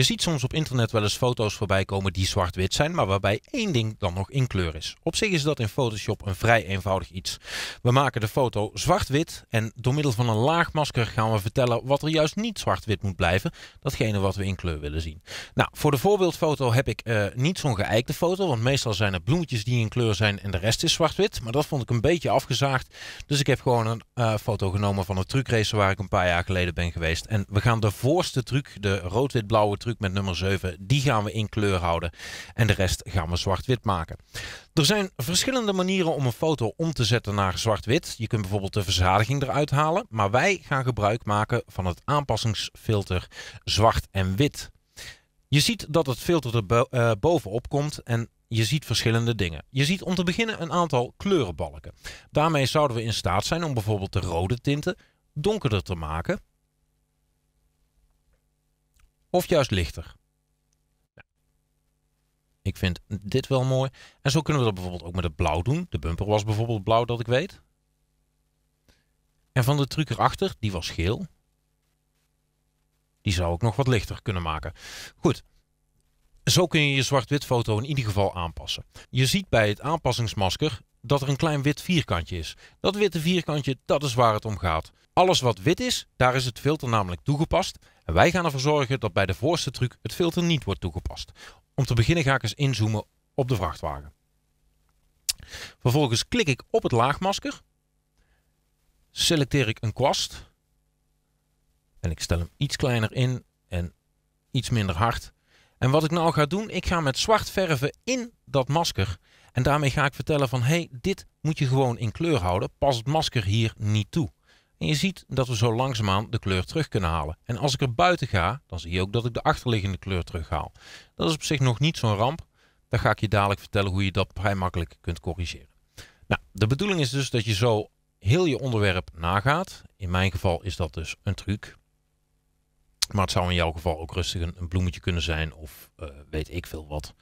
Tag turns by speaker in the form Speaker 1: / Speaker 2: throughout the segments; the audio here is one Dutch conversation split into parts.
Speaker 1: Je ziet soms op internet wel eens foto's voorbij komen die zwart-wit zijn, maar waarbij één ding dan nog in kleur is. Op zich is dat in Photoshop een vrij eenvoudig iets. We maken de foto zwart-wit en door middel van een laag masker gaan we vertellen wat er juist niet zwart-wit moet blijven. Datgene wat we in kleur willen zien. Nou, voor de voorbeeldfoto heb ik eh, niet zo'n geëikte foto, want meestal zijn er bloemetjes die in kleur zijn en de rest is zwart-wit. Maar dat vond ik een beetje afgezaagd, dus ik heb gewoon een eh, foto genomen van een truckrace waar ik een paar jaar geleden ben geweest. En we gaan de voorste truc, de rood-wit-blauwe truc, met nummer 7. Die gaan we in kleur houden en de rest gaan we zwart-wit maken. Er zijn verschillende manieren om een foto om te zetten naar zwart-wit. Je kunt bijvoorbeeld de verzadiging eruit halen, maar wij gaan gebruik maken van het aanpassingsfilter zwart en wit. Je ziet dat het filter er eh, bovenop komt en je ziet verschillende dingen. Je ziet om te beginnen een aantal kleurenbalken. Daarmee zouden we in staat zijn om bijvoorbeeld de rode tinten donkerder te maken of juist lichter. Ja. Ik vind dit wel mooi. En zo kunnen we dat bijvoorbeeld ook met het blauw doen. De bumper was bijvoorbeeld blauw, dat ik weet. En van de truc erachter, die was geel. Die zou ik nog wat lichter kunnen maken. Goed. Zo kun je je zwart-wit foto in ieder geval aanpassen. Je ziet bij het aanpassingsmasker dat er een klein wit vierkantje is. Dat witte vierkantje, dat is waar het om gaat. Alles wat wit is, daar is het filter namelijk toegepast. En wij gaan ervoor zorgen dat bij de voorste truc het filter niet wordt toegepast. Om te beginnen ga ik eens inzoomen op de vrachtwagen. Vervolgens klik ik op het laagmasker. Selecteer ik een kwast. En ik stel hem iets kleiner in en iets minder hard. En wat ik nou ga doen, ik ga met zwart verven in dat masker. En daarmee ga ik vertellen van hey, dit moet je gewoon in kleur houden. Pas het masker hier niet toe. En je ziet dat we zo langzaamaan de kleur terug kunnen halen. En als ik er buiten ga, dan zie je ook dat ik de achterliggende kleur terughaal. Dat is op zich nog niet zo'n ramp. Dan ga ik je dadelijk vertellen hoe je dat vrij makkelijk kunt corrigeren. Nou, de bedoeling is dus dat je zo heel je onderwerp nagaat. In mijn geval is dat dus een truc. Maar het zou in jouw geval ook rustig een, bloemetje kunnen zijn of eh, weet ik veel wat.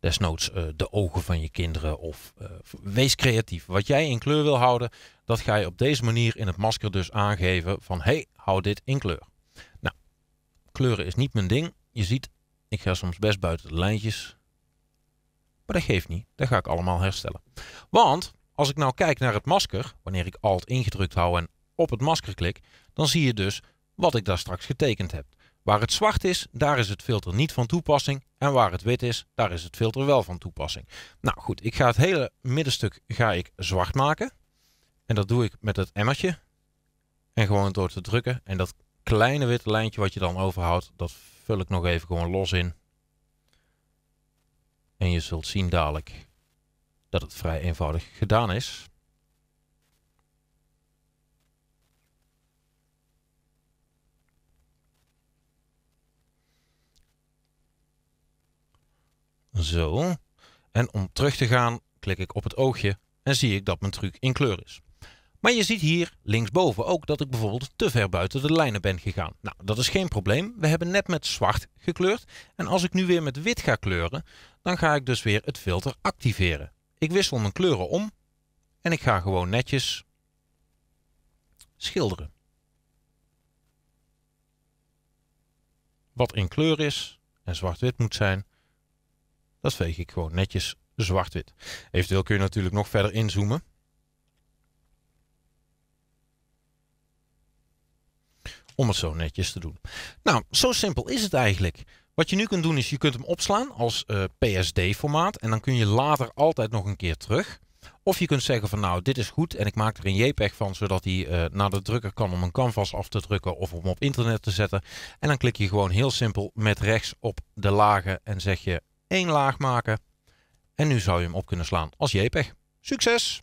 Speaker 1: Desnoods eh, de ogen van je kinderen of eh, wees creatief. Wat jij in kleur wil houden, dat ga je op deze manier in het masker dus aangeven van hé, hey, hou dit in kleur. Nou, kleuren is niet mijn ding. Je ziet, ik ga soms best buiten de lijntjes. Maar dat geeft niet, dat ga ik allemaal herstellen. Want als ik nou kijk naar het masker, wanneer ik Alt ingedrukt hou en op het masker klik, dan zie je dus wat ik daar straks getekend heb. Waar het zwart is, daar is het filter niet van toepassing. En waar het wit is, daar is het filter wel van toepassing. Nou goed, ik ga het hele middenstuk ga ik zwart maken. En dat doe ik met het emmertje. En gewoon door te drukken. En dat kleine witte lijntje wat je dan overhoudt, dat vul ik nog even gewoon los in. En je zult zien dadelijk dat het vrij eenvoudig gedaan is. Zo. En om terug te gaan klik ik op het oogje en zie ik dat mijn truc in kleur is. Maar je ziet hier linksboven ook dat ik bijvoorbeeld te ver buiten de lijnen ben gegaan. Nou, dat is geen probleem. We hebben net met zwart gekleurd. En als ik nu weer met wit ga kleuren, dan ga ik dus weer het filter activeren. Ik wissel mijn kleuren om en ik ga gewoon netjes schilderen. Wat in kleur is en zwart-wit moet zijn, dat veeg ik gewoon netjes zwart-wit. Eventueel kun je natuurlijk nog verder inzoomen. Om het zo netjes te doen. Nou, zo simpel is het eigenlijk. Wat je nu kunt doen is, je kunt hem opslaan als eh, PSD-formaat. En dan kun je later altijd nog een keer terug. Of je kunt zeggen van nou, dit is goed en ik maak er een JPEG van, zodat hij eh, naar de drukker kan om een canvas af te drukken of om op internet te zetten. En dan klik je gewoon heel simpel met rechts op de lagen en zeg je één laag maken. En nu zou je hem op kunnen slaan als JPEG. Succes!